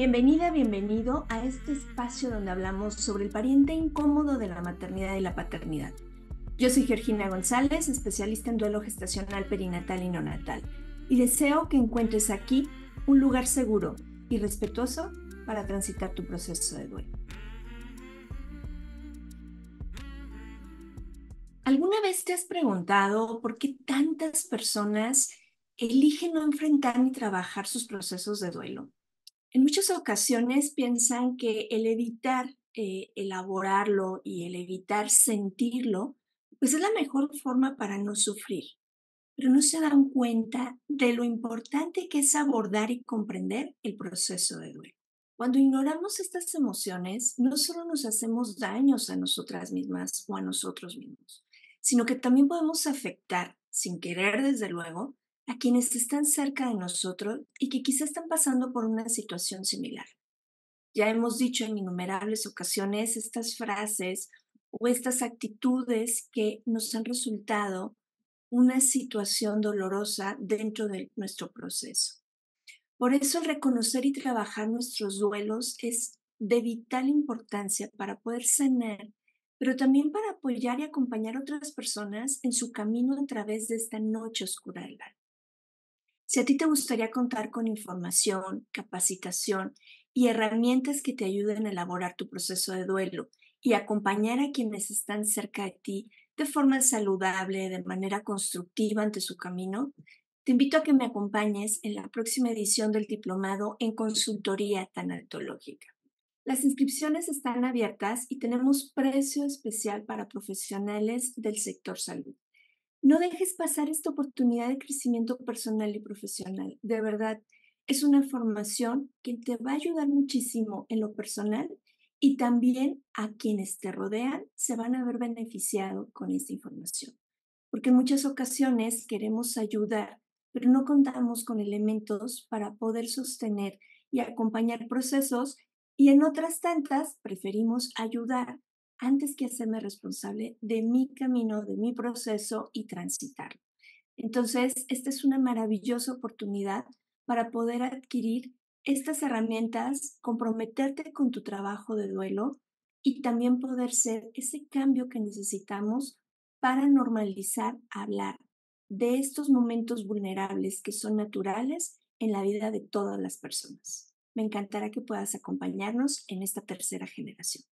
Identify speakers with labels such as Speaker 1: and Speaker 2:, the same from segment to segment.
Speaker 1: Bienvenida, bienvenido a este espacio donde hablamos sobre el pariente incómodo de la maternidad y la paternidad. Yo soy Georgina González, especialista en duelo gestacional perinatal y neonatal, y deseo que encuentres aquí un lugar seguro y respetuoso para transitar tu proceso de duelo. ¿Alguna vez te has preguntado por qué tantas personas eligen no enfrentar ni trabajar sus procesos de duelo? En muchas ocasiones piensan que el evitar eh, elaborarlo y el evitar sentirlo, pues es la mejor forma para no sufrir. Pero no se dan cuenta de lo importante que es abordar y comprender el proceso de duelo. Cuando ignoramos estas emociones, no solo nos hacemos daños a nosotras mismas o a nosotros mismos, sino que también podemos afectar, sin querer desde luego, a quienes están cerca de nosotros y que quizá están pasando por una situación similar. Ya hemos dicho en innumerables ocasiones estas frases o estas actitudes que nos han resultado una situación dolorosa dentro de nuestro proceso. Por eso reconocer y trabajar nuestros duelos es de vital importancia para poder sanar, pero también para apoyar y acompañar a otras personas en su camino a través de esta noche oscura del alma. Si a ti te gustaría contar con información, capacitación y herramientas que te ayuden a elaborar tu proceso de duelo y acompañar a quienes están cerca de ti de forma saludable, de manera constructiva ante su camino, te invito a que me acompañes en la próxima edición del Diplomado en Consultoría Tanatológica. Las inscripciones están abiertas y tenemos precio especial para profesionales del sector salud. No dejes pasar esta oportunidad de crecimiento personal y profesional. De verdad, es una formación que te va a ayudar muchísimo en lo personal y también a quienes te rodean se van a ver beneficiado con esta información. Porque en muchas ocasiones queremos ayudar, pero no contamos con elementos para poder sostener y acompañar procesos y en otras tantas preferimos ayudar antes que hacerme responsable de mi camino, de mi proceso y transitarlo. Entonces, esta es una maravillosa oportunidad para poder adquirir estas herramientas, comprometerte con tu trabajo de duelo y también poder ser ese cambio que necesitamos para normalizar hablar de estos momentos vulnerables que son naturales en la vida de todas las personas. Me encantará que puedas acompañarnos en esta tercera generación.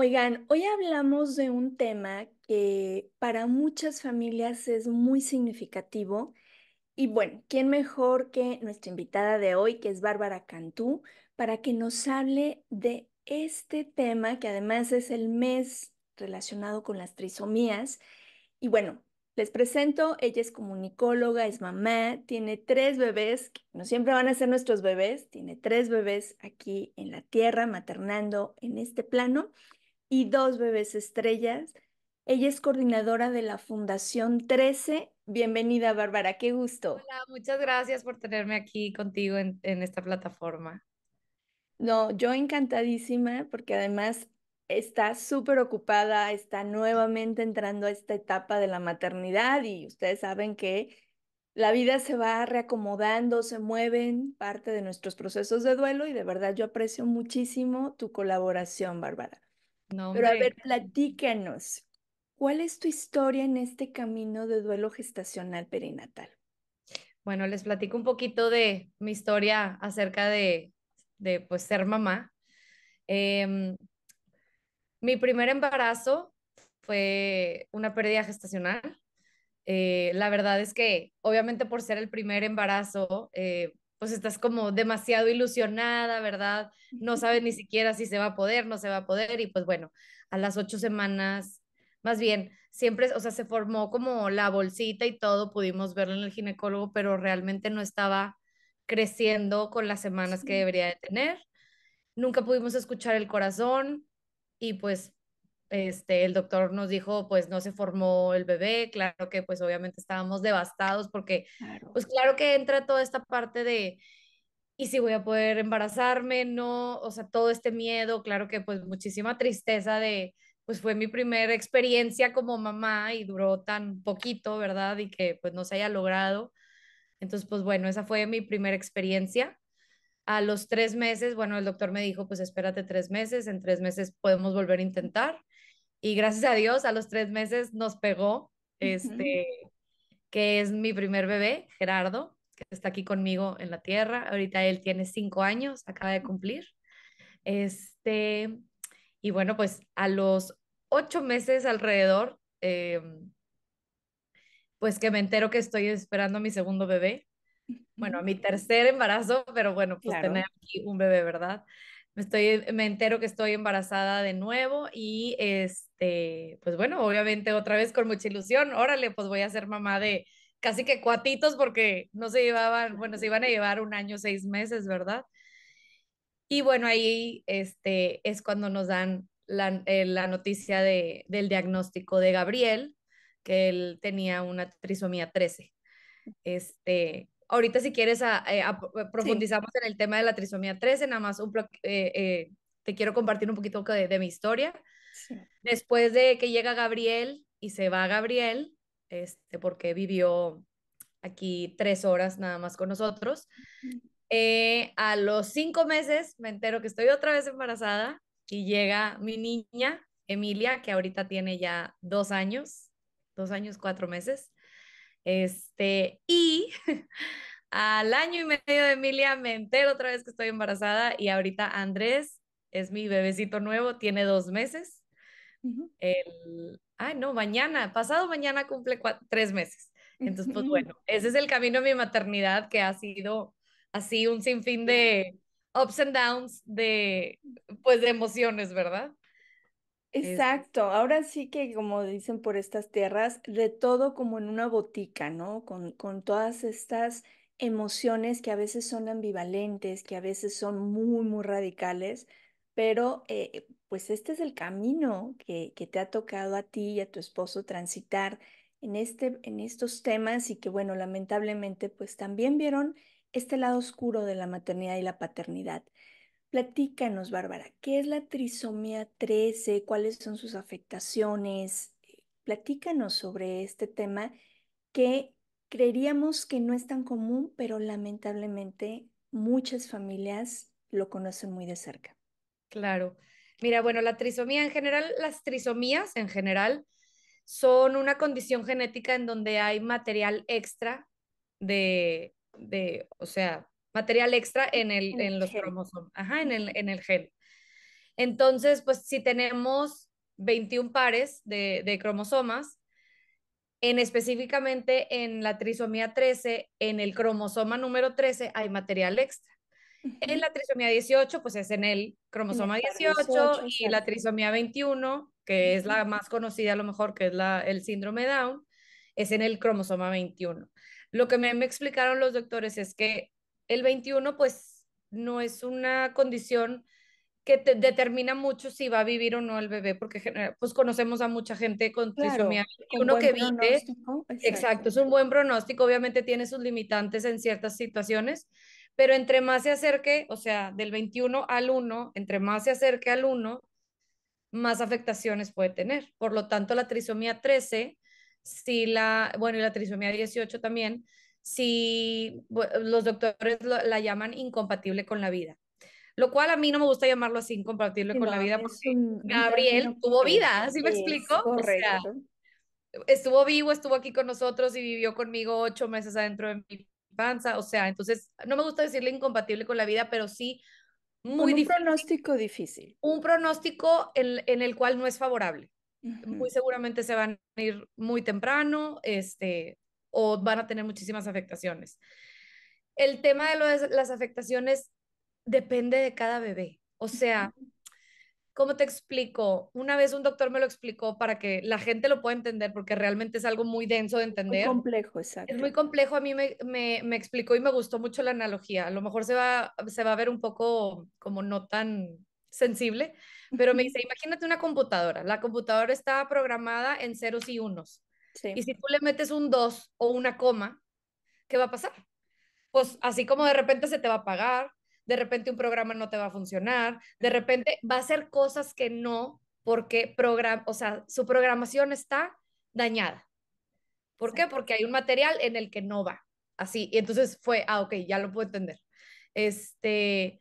Speaker 1: Oigan, hoy hablamos de un tema que para muchas familias es muy significativo. Y bueno, ¿quién mejor que nuestra invitada de hoy, que es Bárbara Cantú, para que nos hable de este tema, que además es el mes relacionado con las trisomías? Y bueno, les presento, ella es comunicóloga, es mamá, tiene tres bebés, que no siempre van a ser nuestros bebés, tiene tres bebés aquí en la tierra, maternando en este plano y dos bebés estrellas. Ella es coordinadora de la Fundación 13. Bienvenida, Bárbara, qué gusto. Hola,
Speaker 2: muchas gracias por tenerme aquí contigo en, esta plataforma.
Speaker 1: No, yo encantadísima porque además está súper ocupada, está nuevamente entrando a esta etapa de la maternidad y ustedes saben que la vida se va reacomodando, se mueven parte de nuestros procesos de duelo y de verdad yo aprecio muchísimo tu colaboración, Bárbara.
Speaker 2: Pero a ver,
Speaker 1: platícanos, ¿cuál es tu historia en este camino de duelo gestacional perinatal?
Speaker 2: Bueno, les platico un poquito de mi historia acerca de, pues, ser mamá. Em, mi primer embarazo fue una pérdida gestacional. Eh, la verdad es que, obviamente, por ser el primer embarazo, eh, pues estás como demasiado ilusionada, ¿verdad? No sabes ni siquiera si se va a poder, no se va a poder, y pues bueno, a las ocho semanas, más bien, siempre, o sea, se formó como la bolsita y todo, pudimos verlo en el ginecólogo, pero realmente no estaba creciendo con las semanas que debería de tener. Nunca pudimos escuchar el corazón y pues este, el doctor nos dijo, pues no se formó el bebé, claro que pues obviamente estábamos devastados porque pues claro que entra toda esta parte de, ¿y si voy a poder embarazarme? No, o sea, todo este miedo, claro que pues muchísima tristeza de, pues fue mi primera experiencia como mamá y duró tan poquito, ¿verdad? Y que pues no se haya logrado. Entonces, pues bueno, esa fue mi primera experiencia. A los tres meses, bueno, el doctor me dijo, pues espérate tres meses, en tres meses podemos volver a intentar. Y gracias a Dios, a los tres meses nos pegó, este, que es mi primer bebé, Gerardo, que está aquí conmigo en la tierra. Ahorita él tiene cinco años, acaba de cumplir. Este, y bueno, pues a los ocho meses alrededor, em, pues que me entero que estoy esperando a mi segundo bebé. Bueno, a mi tercer embarazo, pero bueno, pues tener aquí un bebé, ¿verdad? Me, estoy, me entero que estoy embarazada de nuevo y es, este, pues bueno, obviamente otra vez con mucha ilusión, órale, pues voy a ser mamá de casi que cuatitos porque no se llevaban, bueno, se iban a llevar un año, seis meses, ¿verdad? Y bueno, ahí este, es cuando nos dan la, eh, noticia del diagnóstico de Gabriel, que él tenía una trisomía 13. Este, ahorita si quieres ah, eh, eh, profundizamos en el tema de la trisomía 13, nada más un, te quiero compartir un poquito de mi historia. Después de que llega Gabriel y se va Gabriel, este, porque vivió aquí tres horas nada más con nosotros, eh, a los cinco meses me entero que estoy otra vez embarazada y llega mi niña, Emilia, que ahorita tiene ya dos años, dos años, cuatro meses. Este, y al año y medio de Emilia me entero otra vez que estoy embarazada y ahorita Andrés es mi bebecito nuevo, tiene dos meses el, ah, no, mañana, pasado mañana cumple tres meses. Entonces, pues bueno, ese es el camino de mi maternidad que ha sido así un sinfín de ups and downs de, pues, de emociones, ¿verdad?
Speaker 1: Exacto, ahora sí que como dicen por estas tierras, de todo como en una botica, ¿no? Con, con todas estas emociones que a veces son ambivalentes, que a veces son muy, muy radicales, pero eh, pues este es el camino que, te ha tocado a ti y a tu esposo transitar en, este, en estos temas y que, bueno, lamentablemente, pues también vieron este lado oscuro de la maternidad y la paternidad. Platícanos, Bárbara, ¿qué es la trisomía 13? ¿Cuáles son sus afectaciones? Eh, platícanos sobre este tema que creeríamos que no es tan común, pero lamentablemente muchas familias lo conocen muy de cerca. Claro. Mira, bueno, la trisomía en general, las trisomías en general son una
Speaker 2: condición genética en donde hay material extra de, o sea, material extra en, el, en, los cromosomas, ajá, en el, en el gen. Entonces, pues si tenemos 21 pares de, de cromosomas, en específicamente en la trisomía 13, en el cromosoma número 13 hay material extra. En la trisomía 18, pues es en el cromosoma 18 y la trisomía 21, que es la más conocida a lo mejor, que es la, el síndrome Down, es en el cromosoma 21. Lo que me, explicaron los doctores es que el 21, pues no es una condición que determina mucho si va a vivir o no el bebé, porque pues conocemos a mucha gente con trisomía uno que vive. exacto. es un buen pronóstico, obviamente tiene sus limitantes en ciertas situaciones, pero entre más se acerque, o sea, del 21 al 1, entre más se acerque al 1, más afectaciones puede tener. Por lo tanto, la trisomía 13, si la, bueno, y la trisomía 18 también, si los doctores la llaman incompatible con la vida. Lo cual a mí no me gusta llamarlo así, incompatible con la vida, porque Gabriel tuvo vida, ¿sí me explico? estuvo vivo, estuvo aquí con nosotros y vivió conmigo ocho meses adentro de mi o sea, entonces no me gusta decirle incompatible con la vida, pero sí
Speaker 1: muy pronóstico difícil.
Speaker 2: Un pronóstico en, el cual no es favorable. Muy seguramente se van a ir muy temprano, este, o van a tener muchísimas afectaciones. El tema de, las afectaciones depende de cada bebé. O sea, ¿cómo te explico? Una vez un doctor me lo explicó para que la gente lo pueda entender, porque realmente es algo muy denso de entender. Muy
Speaker 1: complejo, exacto.
Speaker 2: Es muy complejo, a mí me, me, explicó y me gustó mucho la analogía. A lo mejor se va, se va a ver un poco como no tan sensible, pero me dice, imagínate una computadora. La computadora está programada en ceros y unos. Y si tú le metes un 2 o una coma, ¿qué va a pasar? Pues así como de repente se te va a apagar, de repente un programa no te va a funcionar, de repente va a hacer cosas que no, porque program o sea, su programación está dañada. ¿Por qué? Porque hay un material en el que no va. Así, y entonces fue, ah, ok, ya lo puedo entender. Este,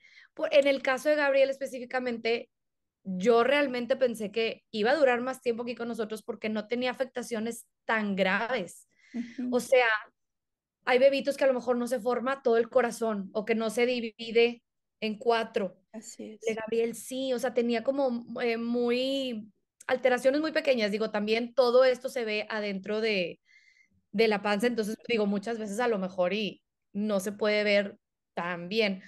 Speaker 2: en el caso de Gabriel específicamente, yo realmente pensé que iba a durar más tiempo aquí con nosotros porque no tenía afectaciones tan graves. O sea, hay bebitos que a lo mejor no se forma todo el corazón o que no se divide en cuatro. Así es. De Gabriel sí, o sea, tenía como eh, muy alteraciones muy pequeñas. Digo, también todo esto se ve adentro de, de la panza, entonces digo, muchas veces a lo mejor y no se puede ver tan bien.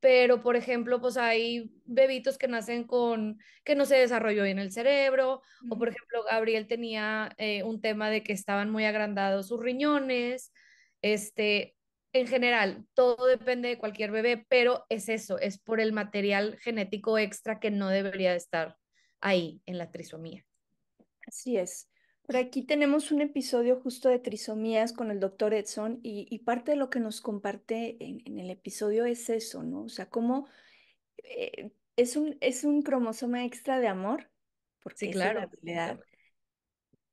Speaker 2: Pero, por ejemplo, pues hay bebitos que nacen con, que no se desarrolló bien el cerebro, o por ejemplo, Gabriel tenía eh, un tema de que estaban muy agrandados sus riñones, este, en general, todo depende de cualquier bebé, pero es eso, es por el material genético extra que no debería estar ahí en la trisomía.
Speaker 1: Así es. Por aquí tenemos un episodio justo de trisomías con el doctor Edson y, parte de lo que nos comparte en, el episodio es eso, ¿no? O sea, cómo eh, es, un, es un cromosoma extra de amor, porque sí, claro.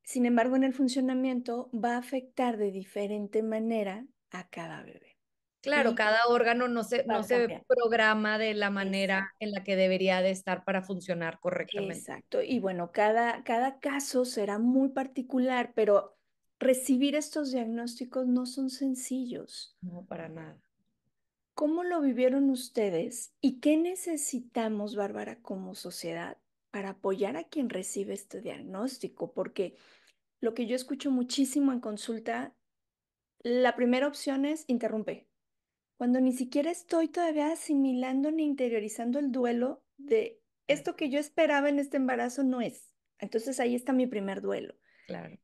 Speaker 1: Sin embargo, en el funcionamiento va a afectar de diferente manera a cada bebé. Claro, cada órgano
Speaker 2: no se, se programa de la manera en la que debería de estar para funcionar correctamente. Exacto, y
Speaker 1: bueno, cada, cada caso será muy particular, pero recibir estos diagnósticos no son sencillos. No, para nada. ¿Cómo lo vivieron ustedes y qué necesitamos, Bárbara, como sociedad para apoyar a quien recibe este diagnóstico? Porque lo que yo escucho muchísimo en consulta, la primera opción es interrumpe. Cuando ni siquiera estoy todavía asimilando ni interiorizando el duelo de mm. esto que yo esperaba en este embarazo no es. Entonces ahí está mi primer duelo. Claro.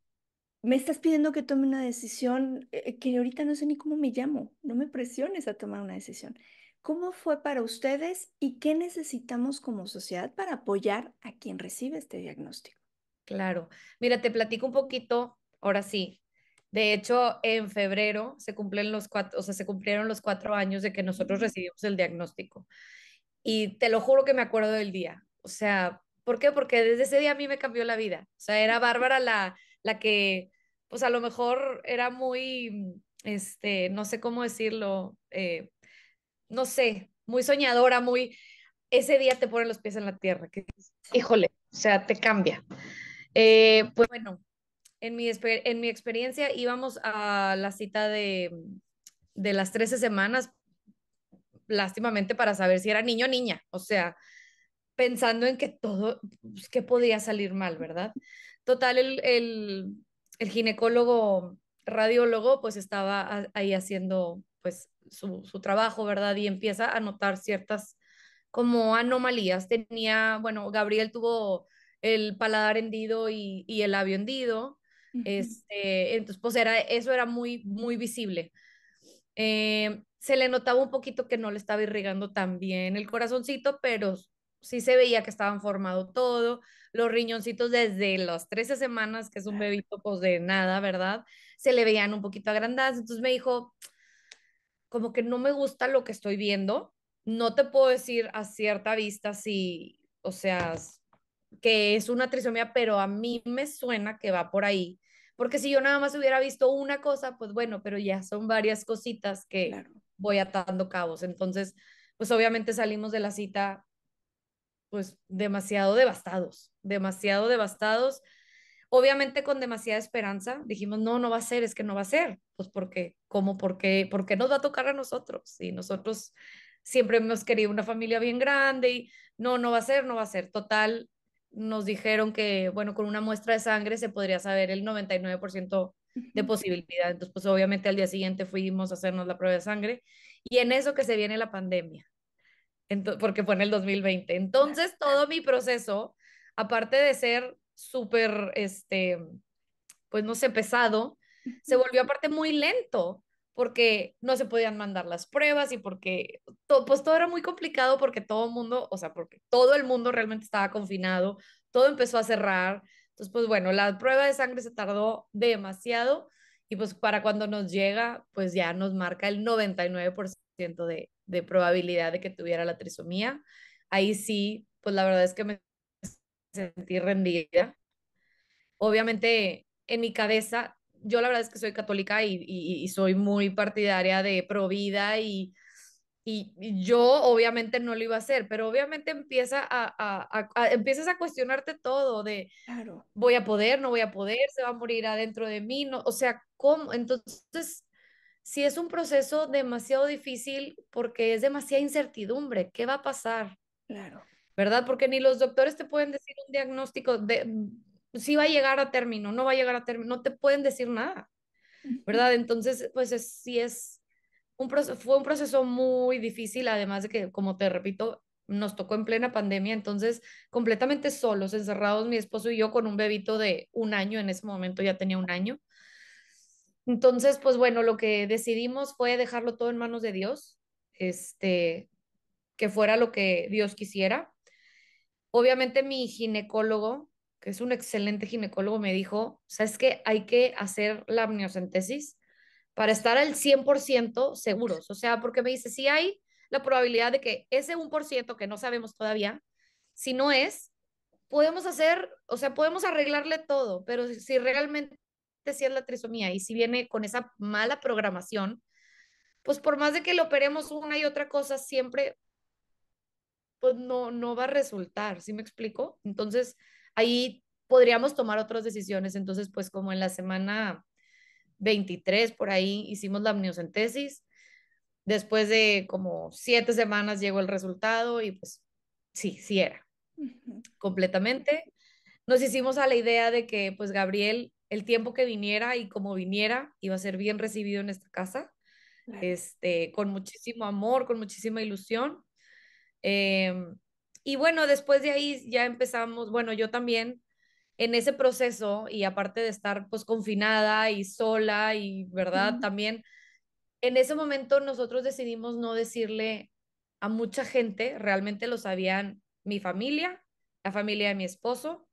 Speaker 1: Me estás pidiendo que tome una decisión eh, que ahorita no sé ni cómo me llamo. No me presiones a tomar una decisión. ¿Cómo fue para ustedes y qué necesitamos como sociedad para apoyar a quien recibe este diagnóstico? Claro. Mira, te platico un poquito,
Speaker 2: ahora sí. De hecho, en febrero se cumplen los cuatro, o sea, se cumplieron los cuatro años de que nosotros recibimos el diagnóstico. Y te lo juro que me acuerdo del día. O sea, ¿por qué? Porque desde ese día a mí me cambió la vida. O sea, era Bárbara la, que, pues a lo mejor era muy, este, no sé cómo decirlo, eh, no sé, muy soñadora, muy, ese día te ponen los pies en la tierra, híjole, o sea, te cambia. Eh, pues bueno, en mi, en mi experiencia íbamos a la cita de, las 13 semanas, lástimamente para saber si era niño o niña, o sea, pensando en que todo, pues, que podía salir mal, ¿verdad? Total, el, ginecólogo radiólogo pues estaba ahí haciendo pues su, su trabajo, ¿verdad? Y empieza a notar ciertas como anomalías. Tenía, bueno, Gabriel tuvo el paladar hendido y, el labio hendido. este, entonces, pues era, eso era muy, muy visible. Eh, se le notaba un poquito que no le estaba irrigando tan bien el corazoncito, pero sí se veía que estaban formado todo. Los riñoncitos desde las 13 semanas, que es un bebito pues de nada, ¿verdad? Se le veían un poquito agrandadas. Entonces me dijo, como que no me gusta lo que estoy viendo. No te puedo decir a cierta vista si, o sea, que es una trisomía, pero a mí me suena que va por ahí. Porque si yo nada más hubiera visto una cosa, pues bueno, pero ya son varias cositas que voy atando cabos. Entonces, pues obviamente salimos de la cita pues demasiado devastados, demasiado devastados, obviamente con demasiada esperanza, dijimos, no, no va a ser, es que no va a ser, pues porque, ¿cómo, por porque por nos va a tocar a nosotros? Y nosotros siempre hemos querido una familia bien grande y no, no va a ser, no va a ser, total, nos dijeron que, bueno, con una muestra de sangre se podría saber el 99% de posibilidad. Entonces, pues obviamente al día siguiente fuimos a hacernos la prueba de sangre y en eso que se viene la pandemia, porque fue en el 2020. Entonces, todo mi proceso, aparte de ser súper, este, pues no sé, pesado, se volvió aparte muy lento porque no se podían mandar las pruebas y porque todo, pues todo era muy complicado porque todo el mundo, o sea, porque todo el mundo realmente estaba confinado, todo empezó a cerrar. Entonces, pues bueno, la prueba de sangre se tardó demasiado y pues para cuando nos llega, pues ya nos marca el 99% de, de probabilidad de que tuviera la trisomía. Ahí sí, pues la verdad es que me sentí rendida. Obviamente en mi cabeza yo la verdad es que soy católica y, soy muy partidaria de pro vida y, y, yo obviamente no lo iba a hacer, pero obviamente empieza a, a, empiezas a cuestionarte todo de voy a poder, no voy a poder, se va a morir adentro de mí, no, o sea, ¿cómo? Entonces, si es un proceso demasiado difícil porque es demasiada incertidumbre, ¿qué va a pasar? Claro. ¿Verdad? Porque ni los doctores te pueden decir un diagnóstico de si pues va a llegar a término, no va a llegar a término, no te pueden decir nada, ¿verdad? Entonces, pues si sí es, un proceso, fue un proceso muy difícil, además de que, como te repito, nos tocó en plena pandemia, entonces completamente solos, encerrados mi esposo y yo con un bebito de un año, en ese momento ya tenía un año. Entonces, pues bueno, lo que decidimos fue dejarlo todo en manos de Dios, este, que fuera lo que Dios quisiera. Obviamente mi ginecólogo que es un excelente ginecólogo, me dijo, ¿sabes que Hay que hacer la amniocentesis para estar al 100% seguros. O sea, porque me dice, si hay la probabilidad de que ese 1% que no sabemos todavía, si no es, podemos hacer, o sea, podemos arreglarle todo, pero si realmente si es la trisomía y si viene con esa mala programación, pues por más de que lo operemos una y otra cosa, siempre pues no, no va a resultar, ¿sí me explico? Entonces, ahí podríamos tomar otras decisiones. Entonces, pues como en la semana 23, por ahí hicimos la amniocentesis. Después de como siete semanas llegó el resultado y pues sí, sí era. Completamente. Nos hicimos a la idea de que pues Gabriel, el tiempo que viniera y como viniera, iba a ser bien recibido en esta casa, este, con muchísimo amor, con muchísima ilusión. Eh, y bueno, después de ahí ya empezamos, bueno, yo también en ese proceso y aparte de estar pues confinada y sola y, ¿verdad? También en ese momento nosotros decidimos no decirle a mucha gente, realmente lo sabían mi familia, la familia de mi esposo,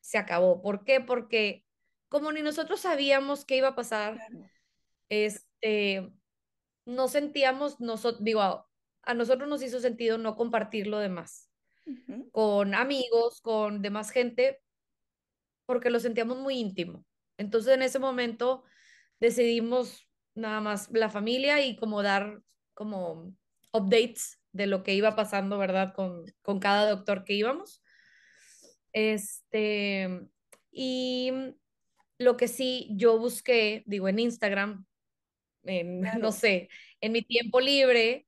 Speaker 2: se acabó. ¿Por qué? Porque como ni nosotros sabíamos qué iba a pasar, este, no sentíamos, nosotros, digo, a, a, nosotros nos hizo sentido no compartir lo demás con amigos, con demás gente, porque lo sentíamos muy íntimo. Entonces en ese momento decidimos nada más la familia y como dar como updates de lo que iba pasando, ¿verdad? Con, con cada doctor que íbamos. Este, y lo que sí yo busqué, digo, en Instagram, no sé, en mi tiempo libre,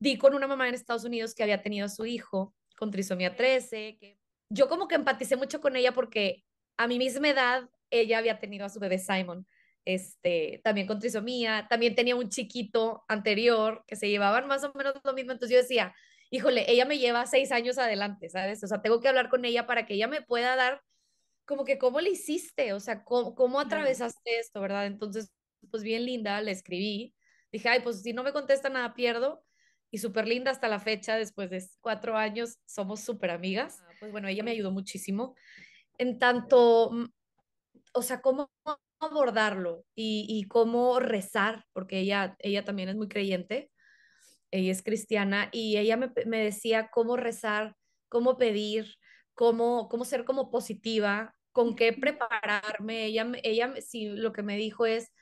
Speaker 2: di con una mamá en Estados Unidos que había tenido a su hijo con trisomía 13, que yo como que empaticé mucho con ella porque a mi misma edad ella había tenido a su bebé Simon, este, también con trisomía, también tenía un chiquito anterior que se llevaban más o menos lo mismo, entonces yo decía, híjole, ella me lleva seis años adelante, ¿sabes? O sea, tengo que hablar con ella para que ella me pueda dar como que cómo le hiciste, o sea, cómo, cómo atravesaste esto, ¿verdad? Entonces, pues bien linda, le escribí, dije, ay, pues si no me contesta nada, pierdo, y súper linda hasta la fecha, después de cuatro años, somos súper amigas. Ah, pues bueno, ella me pues. ayudó muchísimo en tanto, mm, o sea, cómo abordarlo y, cómo rezar, porque ella, ella también es muy creyente, ella es cristiana y ella me, decía cómo rezar, cómo pedir, cómo, cómo ser como positiva, con qué prepararme. Ella, ella lo que me dijo es,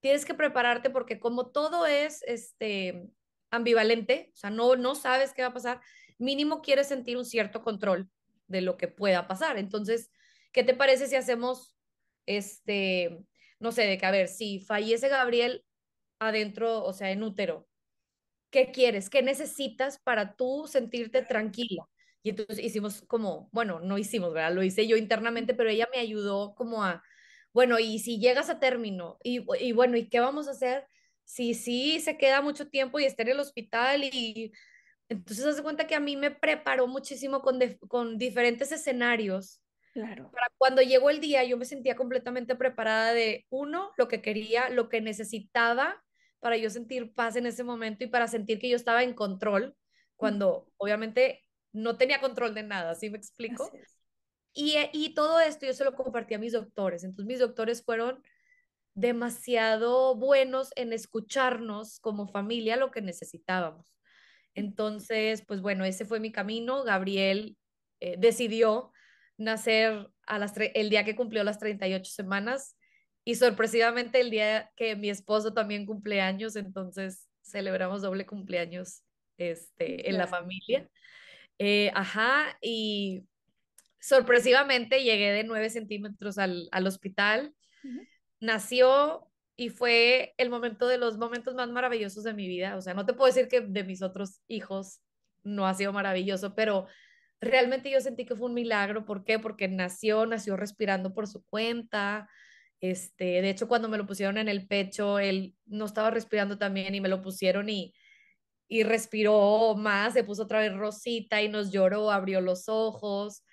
Speaker 2: tienes que prepararte porque como todo es, este, ambivalente, o sea, no, no sabes qué va a pasar, mínimo quieres sentir un cierto control de lo que pueda pasar. Entonces, ¿qué te parece si hacemos, este, no sé, de que, a ver, si fallece Gabriel adentro, o sea, en útero, ¿qué quieres? ¿Qué necesitas para tú sentirte tranquila? Y entonces hicimos como, bueno, no hicimos, ¿verdad? Lo hice yo internamente, pero ella me ayudó como a, bueno, y si llegas a término, y bueno, ¿y qué vamos a hacer? Sí, sí se queda mucho tiempo y está en el hospital y entonces hace cuenta que a mí me preparó muchísimo con, con diferentes escenarios. Claro. cuando llegó el día yo me sentía completamente preparada de uno, lo que quería, lo que necesitaba para yo sentir paz en ese momento y para sentir que yo estaba en control cuando obviamente no tenía control de nada, ¿sí me explico? Y, eh, y todo esto yo se lo compartí a mis doctores. Entonces mis doctores fueron demasiado buenos en escucharnos como familia lo que necesitábamos. Entonces, pues bueno, ese fue mi camino. Gabriel eh, decidió nacer a las el día que cumplió las 38 semanas y sorpresivamente el día que mi esposo también cumple años, entonces celebramos doble cumpleaños este, en la familia. Eh, ajá, y sorpresivamente llegué de 9 centímetros al, hospital nació y fue el momento de los momentos más maravillosos de mi vida. O sea, no te puedo decir que de mis otros hijos no ha sido maravilloso, pero realmente yo sentí que fue un milagro. ¿Por qué? Porque nació, nació respirando por su cuenta. Este, de hecho, cuando me lo pusieron en el pecho, él no estaba respirando también y me lo pusieron y, y respiró más, se puso otra vez rosita y nos lloró, abrió los ojos.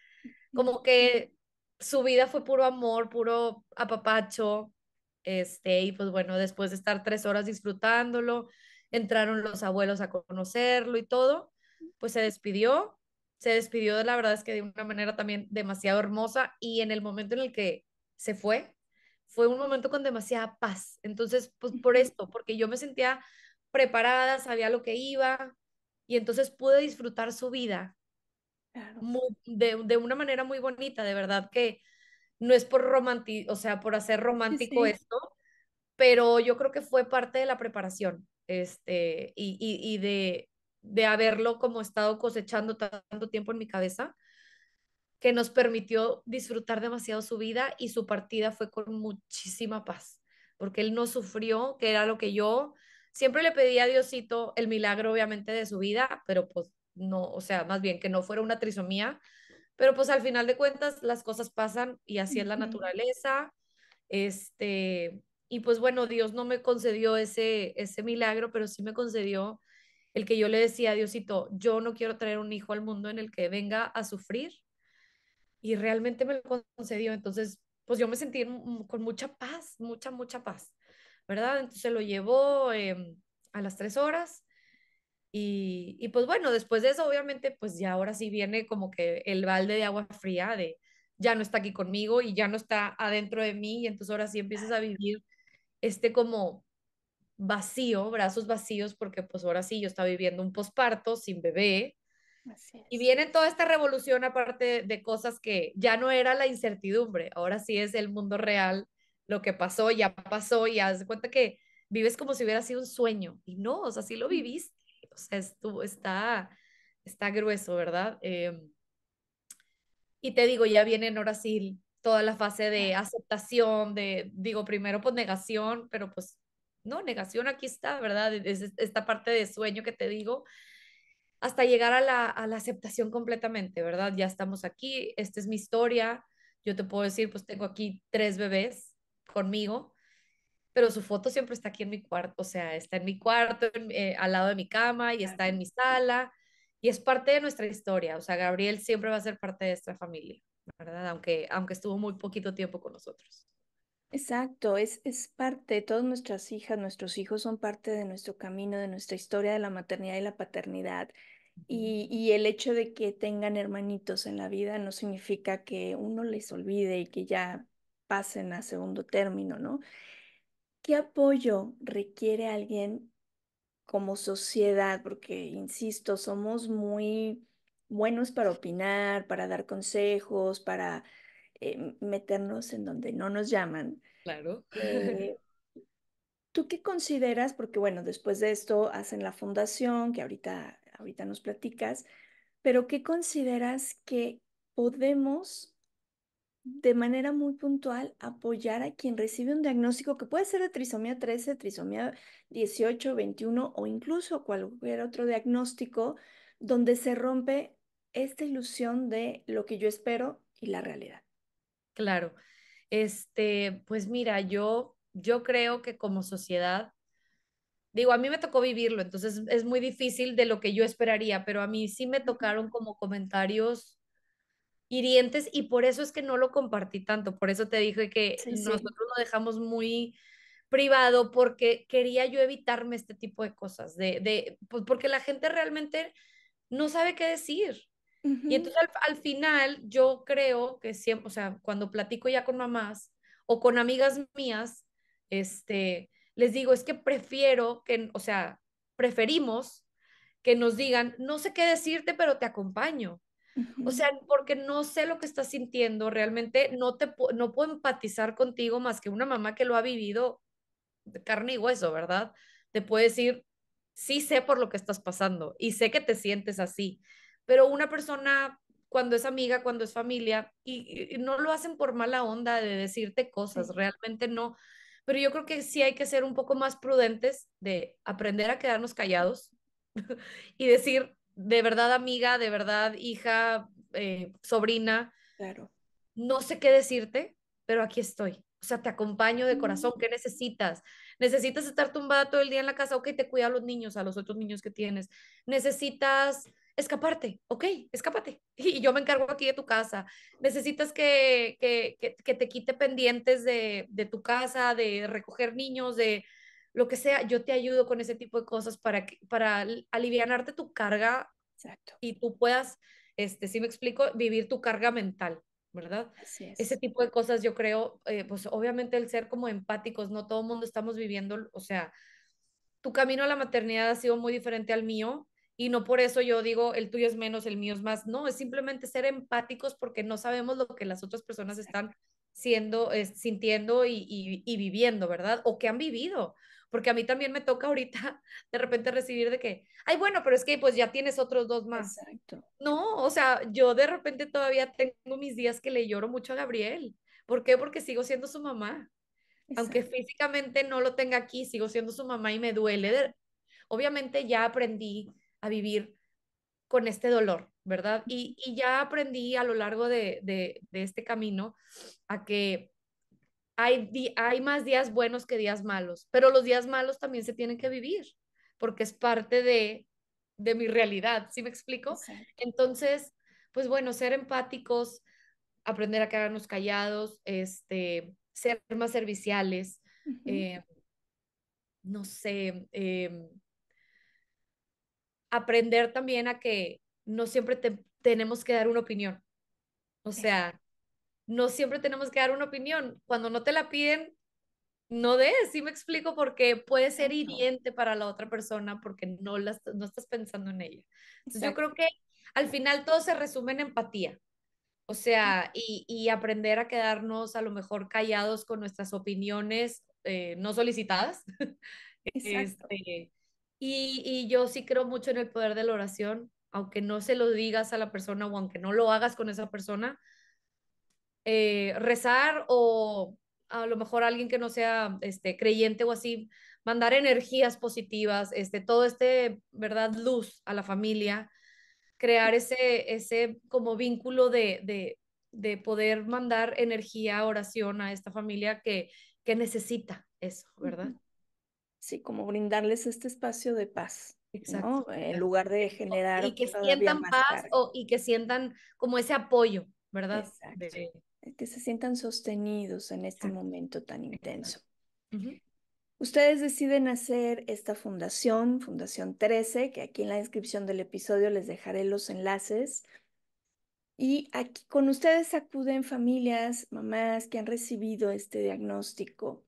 Speaker 2: Como que su vida fue puro amor, puro apapacho este, y pues bueno, después de estar tres horas disfrutándolo, entraron los abuelos a conocerlo y todo, pues se despidió, se despidió de la verdad es que de una manera también demasiado hermosa y en el momento en el que se fue, fue un momento con demasiada paz. Entonces, pues por esto, porque yo me sentía preparada, sabía lo que iba y entonces pude disfrutar su vida de, una manera muy bonita, de verdad que no es por romanti o sea, por hacer romántico esto, pero yo creo que fue parte de la preparación, este, y, de, de, haberlo como estado cosechando tanto tiempo en mi cabeza, que nos permitió disfrutar demasiado su vida y su partida fue con muchísima paz, porque él no sufrió, que era lo que yo siempre le pedía a Diosito el milagro obviamente de su vida, pero pues no, o sea, más bien que no fuera una trisomía, pero pues al final de cuentas las cosas pasan y así es la naturaleza. Este, y pues bueno, Dios no me concedió ese, ese milagro, pero sí me concedió el que yo le decía a Diosito, yo no quiero traer un hijo al mundo en el que venga a sufrir. Y realmente me lo concedió. Entonces, pues yo me sentí mm, con mucha paz, mucha, mucha paz, ¿verdad? Entonces lo llevó em, a las tres horas y, y, pues bueno, después de eso, obviamente, pues ya ahora sí viene como que el balde de agua fría de ya no está aquí conmigo y ya no está adentro de mí y entonces ahora sí empiezas a vivir este como vacío, brazos vacíos, porque pues ahora sí yo estaba viviendo un posparto sin bebé. Y viene toda esta revolución aparte de cosas que ya no era la incertidumbre, ahora sí es el mundo real, lo que pasó ya pasó y haz de cuenta que vives como si hubiera sido un sueño y no, o sea, sí lo viviste o sea, estuvo, está, está grueso, ¿verdad? Eh, y te digo, ya viene en sí toda la fase de aceptación, de, digo, primero pues negación, pero pues no, negación aquí está, ¿verdad? E-, es esta parte de sueño que te digo, hasta llegar a la, a la aceptación completamente, ¿verdad? Ya estamos aquí, esta es mi historia, yo te puedo decir, pues tengo aquí tres bebés conmigo, pero su foto siempre está aquí en mi cuarto, o sea, está en mi cuarto, eh, al lado de mi cama y está en mi sala y es parte de nuestra historia, o sea, Gabriel siempre va a ser parte de esta familia, ¿verdad? Aunque, aunque estuvo muy poquito tiempo con nosotros.
Speaker 1: Exacto, es, es parte, todas nuestras hijas, nuestros hijos son parte de nuestro camino, de nuestra historia de la maternidad y la paternidad. Y, y, el hecho de que tengan hermanitos en la vida no significa que uno les olvide y que ya pasen a segundo término, ¿no? ¿Qué apoyo requiere alguien como sociedad? Porque, insisto, somos muy buenos para opinar, para dar consejos, para eh, meternos en donde no nos llaman. Claro. Eh, ¿Tú qué consideras? Porque bueno, después de esto hacen la fundación, que ahorita, ahorita nos platicas, pero ¿qué consideras que podemos de manera muy puntual apoyar a quien recibe un diagnóstico que puede ser de trisomía 13, trisomía 18, 21 o incluso cualquier otro diagnóstico donde se rompe esta ilusión de lo que yo espero y la realidad.
Speaker 2: Claro. Este, pues mira, yo yo creo que como sociedad digo, a mí me tocó vivirlo, entonces es muy difícil de lo que yo esperaría, pero a mí sí me tocaron como comentarios y por eso es que no lo compartí tanto, por eso te dije que nosotros lo dejamos muy privado porque quería yo evitarme este tipo de cosas, de, pues, porque la gente realmente no sabe qué decir. Y entonces al, final yo creo que siempre, o sea, cuando platico ya con mamás o con amigas mías, este, les digo, es que prefiero que, o sea, preferimos que nos digan, no sé qué decirte, pero te acompaño. O sea, porque no sé lo que estás sintiendo, realmente no, te, no puedo empatizar contigo más que una mamá que lo ha vivido de carne y hueso, ¿verdad? Te puede decir, sí sé por lo que estás pasando y sé que te sientes así, pero una persona cuando es amiga, cuando es familia, y, no lo hacen por mala onda de decirte cosas, realmente no. Pero yo creo que sí hay que ser un poco más prudentes de aprender a quedarnos callados y decir, de verdad amiga, de verdad hija, eh, sobrina. Claro. No sé qué decirte, pero aquí estoy. O sea, te acompaño de corazón. Mm. ¿Qué necesitas? ¿Necesitas estar tumbada todo el día en la casa? Ok, te cuida a los niños, a los otros niños que tienes. ¿Necesitas escaparte? Ok, escápate. Y yo me encargo aquí de tu casa. ¿Necesitas que, que, que, que te quite pendientes de, de tu casa, de recoger niños, de lo que sea, yo te ayudo con ese tipo de cosas para, que, para alivianarte tu carga y tú puedas, este, si me explico, vivir tu carga mental, ¿verdad? Ese tipo de cosas yo creo, eh, pues obviamente el ser como empáticos, no todo el mundo estamos viviendo, o sea, tu camino a la maternidad ha sido muy diferente al mío y no por eso yo digo el tuyo es menos, el mío es más, no, es simplemente ser empáticos porque no sabemos lo que las otras personas están siendo, eh, sintiendo y, viviendo, ¿verdad? O que han vivido porque a mí también me toca ahorita de repente recibir de que, ay, bueno, pero es que pues ya tienes otros dos más. No, o sea, yo de repente todavía tengo mis días que le lloro mucho a Gabriel. ¿Por qué? Porque sigo siendo su mamá. Aunque físicamente no lo tenga aquí, sigo siendo su mamá y me duele. Obviamente ya aprendí a vivir con este dolor, ¿verdad? Y, ya aprendí a lo largo de, este camino a que hay, más días buenos que días malos, pero los días malos también se tienen que vivir, porque es parte de, mi realidad, ¿sí me explico? Entonces, pues bueno, ser empáticos, aprender a quedarnos callados, este, ser más serviciales, eh, no sé, em, aprender también a que no siempre tenemos que dar una opinión. O sea, no siempre tenemos que dar una opinión. Cuando no te la piden, no des, sí me explico, porque puede ser hiriente para la otra persona porque no, las, no estás pensando en ella. yo creo que al final todo se resume en empatía. O sea, y, aprender a quedarnos a lo mejor callados con nuestras opiniones eh, no solicitadas. Exacto. Este, y, yo sí creo mucho en el poder de la oración, aunque no se lo digas a la persona o aunque no lo hagas con esa persona, eh, rezar o a lo mejor alguien que no sea este, creyente o así, mandar energías positivas, este, todo este, ¿verdad? Luz a la familia, crear ese, ese como vínculo de, poder mandar energía, oración a esta familia que, que necesita eso, ¿verdad?
Speaker 1: sí, como brindarles este espacio de paz. En lugar de generar. Y que sientan paz o,
Speaker 2: y que sientan como ese apoyo,
Speaker 1: ¿verdad? Exacto. Eh, que se sientan sostenidos en este momento tan intenso. Ustedes deciden hacer esta fundación, Fundación 13, que aquí en la descripción del episodio les dejaré los enlaces. Y aquí con ustedes acuden familias, mamás que han recibido este diagnóstico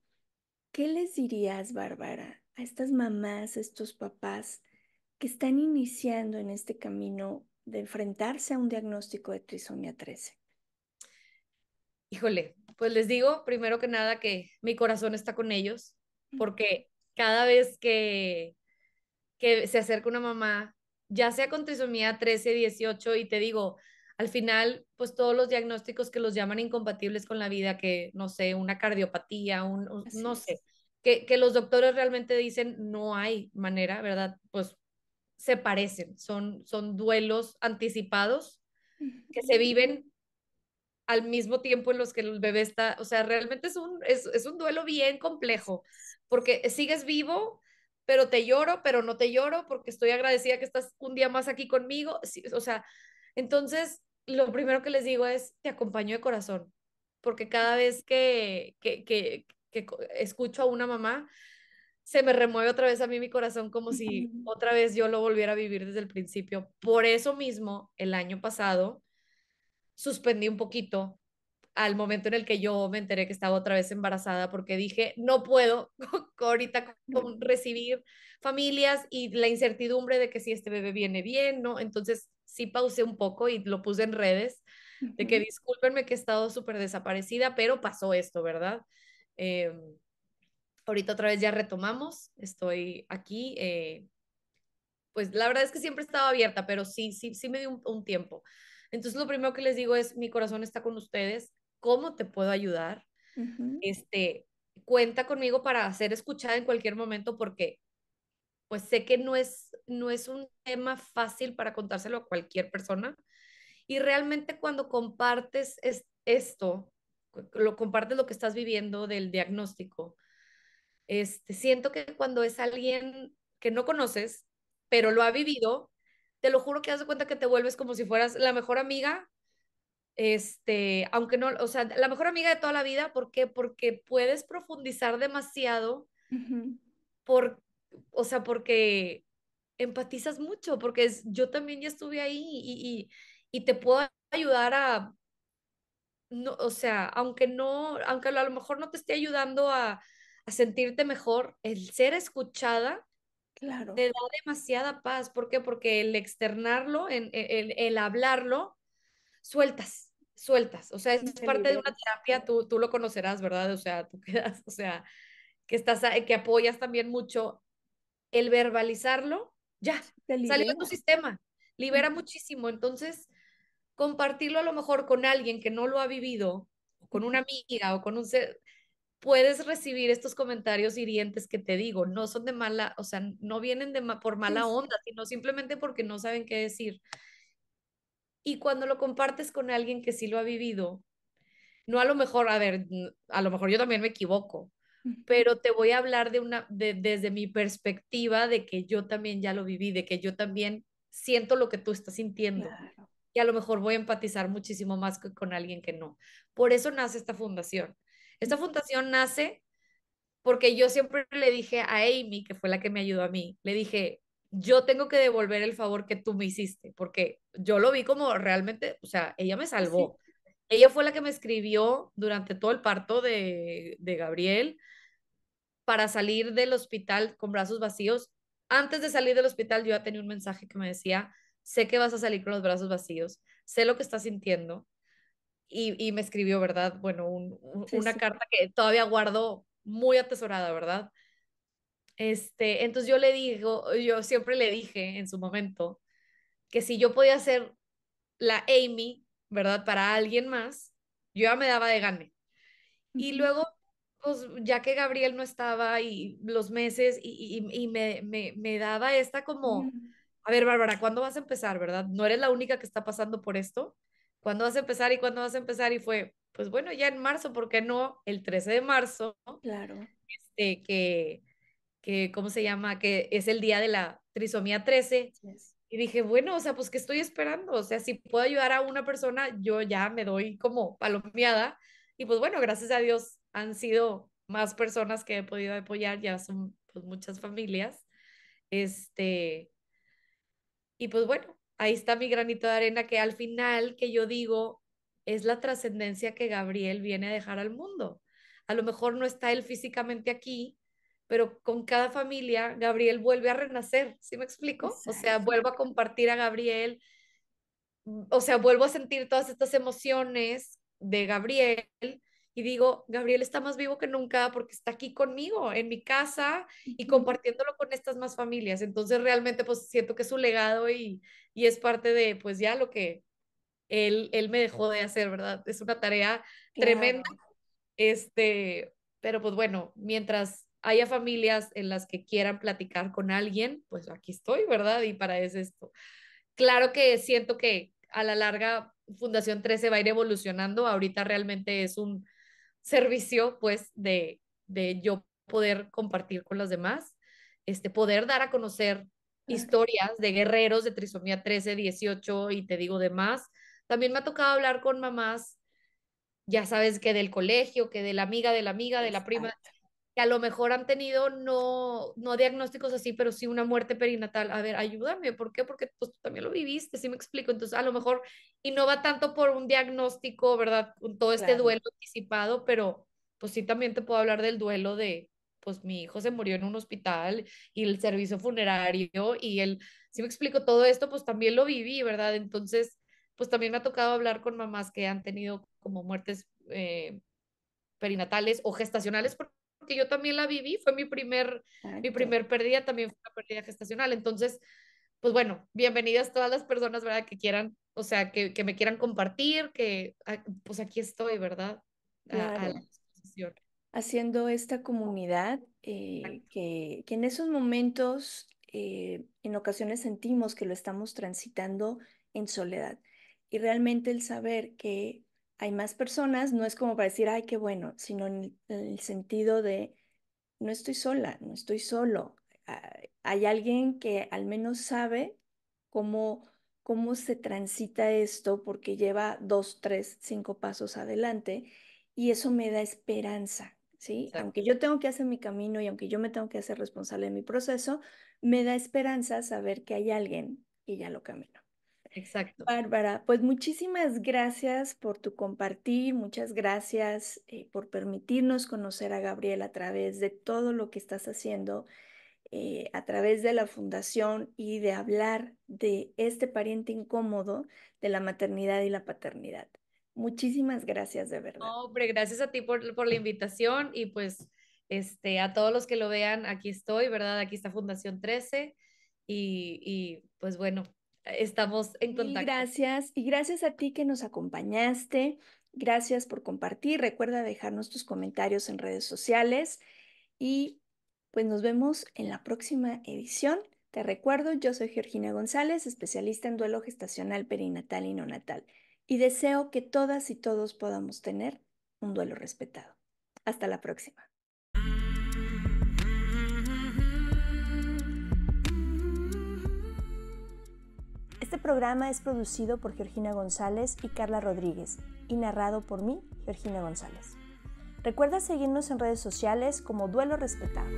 Speaker 1: ¿Qué les dirías, Bárbara, a estas mamás, a estos papás que están iniciando en este camino de enfrentarse a un diagnóstico de trisomía 13?
Speaker 2: Híjole, pues les digo primero que nada que mi corazón está con ellos, porque cada vez que, que se acerca una mamá, ya sea con trisomía 13, 18, y te digo, al final, pues todos los diagnósticos que los llaman incompatibles con la vida, que no sé, una cardiopatía, un, no sé, que, que los doctores realmente dicen no hay manera, ¿verdad? Pues se parecen, son, son duelos anticipados que se viven al mismo tiempo en los que el bebé está, o sea, realmente es un, es, es, un duelo bien complejo, porque sigues vivo, pero te lloro, pero no te lloro, porque estoy agradecida que estás un día más aquí conmigo, o sea, entonces, lo primero que les digo es, te acompaño de corazón, porque cada vez que, que escucho a una mamá, se me remueve otra vez a mí mi corazón como si otra vez yo lo volviera a vivir desde el principio. Por eso mismo, el año pasado, suspendí un poquito al momento en el que yo me enteré que estaba otra vez embarazada porque dije, no puedo ahorita con recibir familias y la incertidumbre de que si este bebé viene bien, ¿no? Entonces sí pausé un poco y lo puse en redes de que discúlpenme que he estado súper desaparecida, pero pasó esto, ¿verdad? Em, ahorita otra vez ya retomamos, estoy aquí. Eh, pues la verdad es que siempre estaba abierta, pero sí, sí, sí me dio un tiempo. Entonces lo primero que les digo es, mi corazón está con ustedes, cómo te puedo ayudar. Este, cuenta conmigo para ser escuchada en cualquier momento porque pues sé que no es no es un tema fácil para contárselo a cualquier persona y realmente cuando compartes esto, lo compartes lo que estás viviendo del diagnóstico. Este, siento que cuando es alguien que no conoces, pero lo ha vivido, te lo juro que das cuenta que te vuelves como si fueras la mejor amiga este, aunque no, o sea, la mejor amiga de toda la vida, ¿por qué? Porque puedes profundizar demasiado, por, o sea, porque empatizas mucho, porque es, yo también ya estuve ahí y, te puedo ayudar a, no, o sea, aunque no, aunque a lo mejor no te esté ayudando a, a sentirte mejor, el ser escuchada, Claro. Te da demasiada paz. ¿Por qué? Porque el externarlo, en el, el hablarlo, sueltas sueltas, o sea, es parte de una terapia, tú, lo conocerás, ¿verdad? O sea, tú quedas, o sea, que, estás, que apoyas también mucho el verbalizarlo, ya, salió de tu sistema, libera muchísimo, entonces compartirlo a lo mejor con alguien que no lo ha vivido, con una amiga o con un ser, puedes recibir estos comentarios hirientes que te digo, no son de mala, o sea, no vienen de por mala onda, sino simplemente porque no saben qué decir. Y cuando lo compartes con alguien que sí lo ha vivido, no a lo mejor, a ver, a lo mejor yo también me equivoco, pero te voy a hablar de una, desde mi perspectiva de que yo también ya lo viví, de que yo también siento lo que tú estás sintiendo. Y a lo mejor voy a empatizar muchísimo más con alguien que no. Por eso nace esta fundación. Esta fundación nace porque yo siempre le dije a Amy, que fue la que me ayudó a mí, le dije, yo tengo que devolver el favor que tú me hiciste, porque yo lo vi como realmente, o sea, ella me salvó. Ella fue la que me escribió durante todo el parto de, Gabriel para salir del hospital con brazos vacíos. Antes de salir del hospital yo ya tenía un mensaje que me decía, sé que vas a salir con los brazos vacíos, sé lo que estás sintiendo. Y, me escribió, ¿verdad? Bueno, una carta que todavía guardo muy atesorada, ¿verdad? Este, entonces yo le digo, yo siempre le dije en su momento que si yo podía ser la Amy, ¿verdad? Para alguien más, yo ya me daba de gane. Y luego, pues ya que Gabriel no estaba y los meses y, me, me, me, daba esta como, mm. a ver, Bárbara, ¿cuándo vas a empezar, verdad? No eres la única que está pasando por esto. ¿Cuándo vas a empezar y cuándo vas a empezar? Y fue, pues bueno, ya en marzo, ¿por qué no? El 13 de marzo. Claro. Este, que que, ¿cómo se llama? Que es el día de la trisomía 13. Y dije, bueno, o sea, pues, ¿qué estoy esperando? O sea, si puedo ayudar a una persona, yo ya me doy como palomeada. Y pues bueno, gracias a Dios han sido más personas que he podido apoyar, ya son pues, muchas familias. Este, y pues bueno, ahí está mi granito de arena que al final, que yo digo, es la trascendencia que Gabriel viene a dejar al mundo. A lo mejor no está él físicamente aquí, pero con cada familia Gabriel vuelve a renacer, ¿sí me explico? O sea, vuelvo a compartir a Gabriel, mm, o sea, vuelvo a sentir todas estas emociones de Gabriel y digo, Gabriel está más vivo que nunca porque está aquí conmigo, en mi casa y compartiéndolo con estas más familias. Entonces realmente pues siento que es su legado y, es parte de pues ya lo que él, él me dejó de hacer, ¿verdad? Es una tarea tremenda. Este, pero pues bueno, mientras haya familias en las que quieran platicar con alguien, pues aquí estoy, ¿verdad? Y para eso esto. Claro que siento que a la larga Fundación 13 va a ir evolucionando. Ahorita realmente es un servicio, pues, de, de yo poder compartir con las demás, este, poder dar a conocer historias de guerreros de trisomía 13, 18 y te digo de más. También me ha tocado hablar con mamás, ya sabes, que del colegio, que de la amiga, de la amiga, de la prima, que a lo mejor han tenido no, no diagnósticos así, pero sí una muerte perinatal. A ver, ayúdame, ¿por qué? Porque pues, tú también lo viviste, sí me explico. Entonces, a lo mejor, y no va tanto por un diagnóstico, ¿verdad? Con todo este duelo anticipado, pero pues sí también te puedo hablar del duelo de, pues mi hijo se murió en un hospital y el servicio funerario y el, si me explico todo esto, pues también lo viví, ¿verdad? Entonces, pues también me ha tocado hablar con mamás que han tenido como muertes eh, perinatales o gestacionales, porque que yo también la viví, fue mi primer, ah, mi primer pérdida, también fue una pérdida gestacional. Entonces, pues bueno, bienvenidas todas las personas, ¿verdad? Que quieran, o sea, que, me quieran compartir, que ah, pues aquí estoy, ¿verdad?
Speaker 1: Haciendo esta comunidad eh, que, en esos momentos eh, en ocasiones sentimos que lo estamos transitando en soledad. Y realmente el saber que hay más personas, no es como para decir, ay, qué bueno, sino en el sentido de, no estoy sola, no estoy solo. Ah, hay alguien que al menos sabe cómo, cómo se transita esto porque lleva dos, tres, cinco pasos adelante y eso me da esperanza, ¿sí? Aunque yo tengo que hacer mi camino y aunque yo me tengo que hacer responsable de mi proceso, me da esperanza saber que hay alguien que ya lo camino. Exacto. Bárbara, pues muchísimas gracias por tu compartir, muchas gracias eh, por permitirnos conocer a Gabriel a través de todo lo que estás haciendo, eh, a través de la fundación y de hablar de este pariente incómodo de la maternidad y la paternidad. Muchísimas gracias, de verdad.
Speaker 2: hombre, gracias a ti por, la invitación y pues este, a todos los que lo vean, aquí estoy, ¿verdad? Aquí está Fundación 13 y, y pues
Speaker 1: bueno, estamos en contacto. Y gracias, y gracias a ti que nos acompañaste. Gracias por compartir. Recuerda dejarnos tus comentarios en redes sociales y pues nos vemos en la próxima edición. Te recuerdo, yo soy Georgina González, especialista en duelo gestacional perinatal y natal. y deseo que todas y todos podamos tener un duelo respetado. Hasta la próxima. Este programa es producido por Georgina González y Carla Rodríguez y narrado por mí, Georgina González. Recuerda seguirnos en redes sociales como Duelo Respetado.